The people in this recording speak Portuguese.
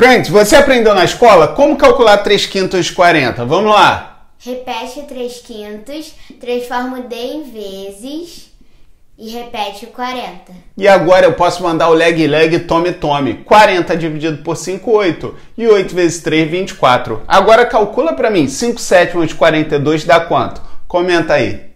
Friends, você aprendeu na escola como calcular 3 quintos de 40? Vamos lá! Repete 3 quintos, transforma o D em vezes e repete o 40. E agora eu posso mandar o leg leg tome tome. 40 dividido por 5, 8. E 8 vezes 3, 24. Agora calcula para mim, 5 sétimos de 42 dá quanto? Comenta aí.